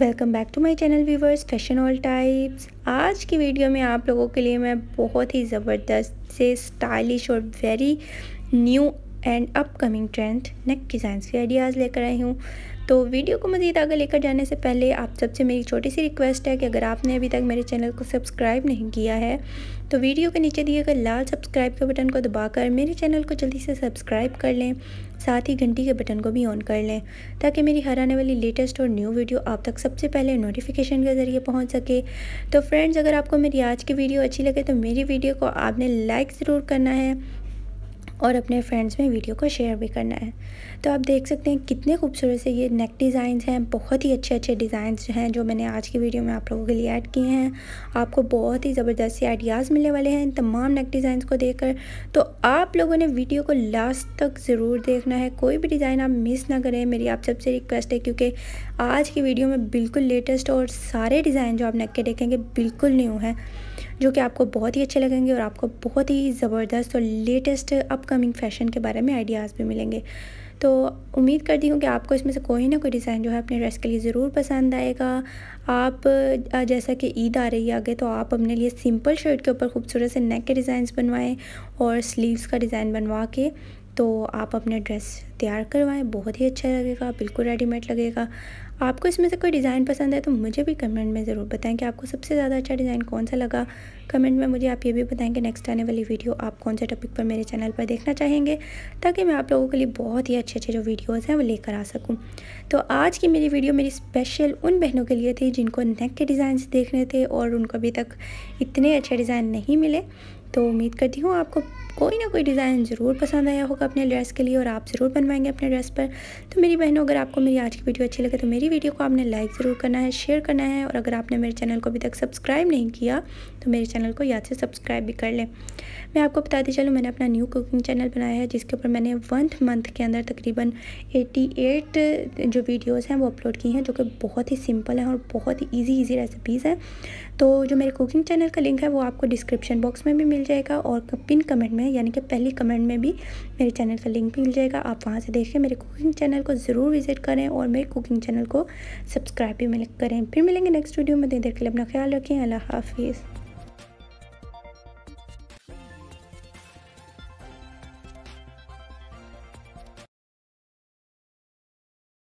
welcome back to my channel viewers fashion all types आज की video में आप लोगों के लिए मैं बहुत ही ज़बरदस्त से स्टाइलिश और very new and upcoming trend neck designs के आइडियाज़ लेकर आई हूँ तो वीडियो को मज़ीद आगे लेकर जाने से पहले आप सबसे मेरी छोटी सी रिक्वेस्ट है कि अगर आपने अभी तक मेरे चैनल को सब्सक्राइब नहीं किया है तो वीडियो के नीचे दिए गए लाल सब्सक्राइब के बटन को दबाकर मेरे चैनल को जल्दी से सब्सक्राइब कर लें साथ ही घंटी के बटन को भी ऑन कर लें ताकि मेरी हर आने वाली लेटेस्ट और न्यू वीडियो आप तक सबसे पहले नोटिफिकेशन के ज़रिए पहुंच सके तो फ्रेंड्स अगर आपको मेरी आज की वीडियो अच्छी लगे तो मेरी वीडियो को आपने लाइक ज़रूर करना है और अपने फ्रेंड्स में वीडियो को शेयर भी करना है तो आप देख सकते हैं कितने खूबसूरत से ये नेक डिज़ाइंस हैं बहुत ही अच्छे अच्छे डिज़ाइंस हैं जो मैंने आज की वीडियो में आप लोगों के लिए ऐड किए हैं आपको बहुत ही ज़बरदस्त आइडियाज़ मिलने वाले हैं इन तमाम नेक डिज़ाइंस को कर तो आप लोगों ने वीडियो को लास्ट तक ज़रूर देखना है कोई भी डिज़ाइन आप मिस ना करें मेरी आप सबसे रिक्वेस्ट है क्योंकि आज की वीडियो में बिल्कुल लेटेस्ट और सारे डिज़ाइन जो आप नेक के देखेंगे बिल्कुल न्यू हैं जो कि आपको बहुत ही अच्छे लगेंगे और आपको बहुत ही ज़बरदस्त और लेटेस्ट अपकमिंग फ़ैशन के बारे में आइडियाज़ भी मिलेंगे तो उम्मीद करती हूँ कि आपको इसमें से कोई ना कोई डिज़ाइन जो है अपने ड्रेस के लिए ज़रूर पसंद आएगा आप जैसा कि ईद आ रही है आगे तो आप अपने लिए सिंपल शर्ट के ऊपर खूबसूरत से नेक के डिज़ाइन बनवाएं और स्लीव्स का डिज़ाइन बनवा के तो आप अपना ड्रेस तैयार करवाएं बहुत ही अच्छा लगेगा बिल्कुल रेडीमेड लगेगा आपको इसमें से कोई डिज़ाइन पसंद है तो मुझे भी कमेंट में ज़रूर बताएं कि आपको सबसे ज़्यादा अच्छा डिज़ाइन कौन सा लगा कमेंट में मुझे आप ये भी बताएं कि नेक्स्ट आने वाली वीडियो आप कौन से टॉपिक पर मेरे चैनल पर देखना चाहेंगे ताकि मैं आप लोगों के लिए बहुत ही अच्छे अच्छे जो वीडियोज़ हैं वो लेकर आ सकूँ तो आज की मेरी वीडियो मेरी स्पेशल उन बहनों के लिए थी जिनको नेक के डिज़ाइन देखने थे और उनको अभी तक इतने अच्छे डिज़ाइन नहीं मिले तो उम्मीद करती हूँ आपको कोई ना कोई डिज़ाइन ज़रूर पसंद आया होगा अपने ड्रेस के लिए और आप ज़रूर बनवाएंगे अपने ड्रेस पर तो मेरी बहनों अगर आपको मेरी आज की वीडियो अच्छी लगे तो मेरी वीडियो को आपने लाइक ज़रूर करना है शेयर करना है और अगर आपने मेरे चैनल को अभी तक सब्सक्राइब नहीं किया तो मेरे चैनल को याद से सब्सक्राइब भी कर लें मैं आपको बताती चलूँ मैंने अपना न्यू कुकिंग चैनल बनाया है जिसके ऊपर मैंने वन मंथ के अंदर तकरीबन एटी जो वीडियोज़ हैं वो अपलोड की हैं जो कि बहुत ही सिंपल हैं और बहुत ही ईजी ईजी रेसिपीज़ हैं तो जो मेरे कुकिंग चैनल का लिंक है वो आपको डिस्क्रिप्शन बॉक्स में भी मिल मिल जाएगा और पिन कमेंट में यानी कि पहली कमेंट में भी मेरे चैनल का लिंक भी मिल जाएगा आप वहाँ से देखें मेरे कुकिंग चैनल को ज़रूर विजिट करें और मेरे कुकिंग चैनल को सब्सक्राइब भी करें फिर मिलेंगे नेक्स्ट वीडियो में देर के लिए अपना ख्याल रखें अल्लाह हाफिज़